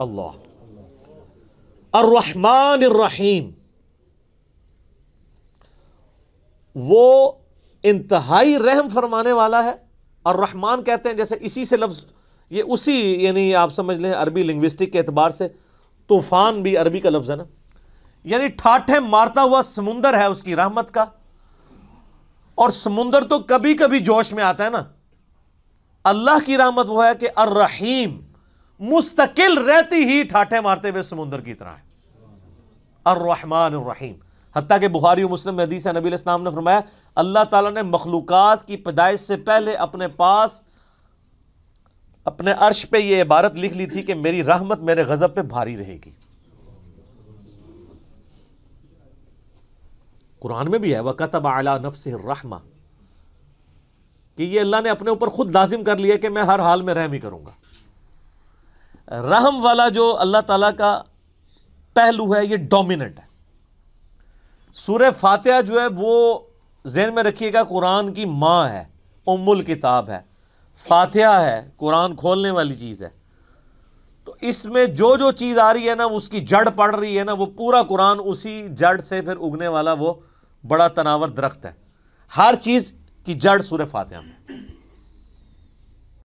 अल्लाह अर्रहमान अर्रहीम वो इंतहाई रहम फरमाने वाला है और रहमान कहते हैं जैसे इसी से लफ्ज़ ये उसी यानी आप समझ लें अरबी लिंग्विस्टिक के अतबार से तूफ़ान भी अरबी का लफ्ज़ है ना यानी ठाठे मारता हुआ समुंदर है उसकी रहमत का और समुंदर तो कभी कभी जोश में आता है ना अल्लाह की रहमत वो है कि अर्रहीम मुस्तकिल रहती ही ठाठे मारते हुए समुंदर की तरह है अर्रहमान रहीम हत्या के बुखारी मुस्लिम हदीस नबी इस्लाम ने फरमाया अल्लाह ताला ने मखलूक़ात की पैदाइश से पहले अपने पास अपने अर्श पे ये इबारत लिख ली थी कि मेरी रहमत मेरे गज़ब पे भारी रहेगी कुरान में भी है वक़तब आला नफ्स रहमा कि ये अल्लाह ने अपने ऊपर ख़ुद लाजिम कर लिया कि मैं हर हाल में रहम ही करूंगा रहम वाला जो अल्लाह ताला का पहलू है ये डोमिनेंट है सूर्य फातह जो है वो जहन में रखिएगा कुरान की माँ है उमुल किताब है फातिहा है कुरान खोलने वाली चीज़ है तो इसमें जो जो चीज़ आ रही है ना उसकी जड़ पड़ रही है ना वो पूरा कुरान उसी जड़ से फिर उगने वाला वो बड़ा तनावर दरख्त है हर चीज़ की जड़ सूर्य फातिहा में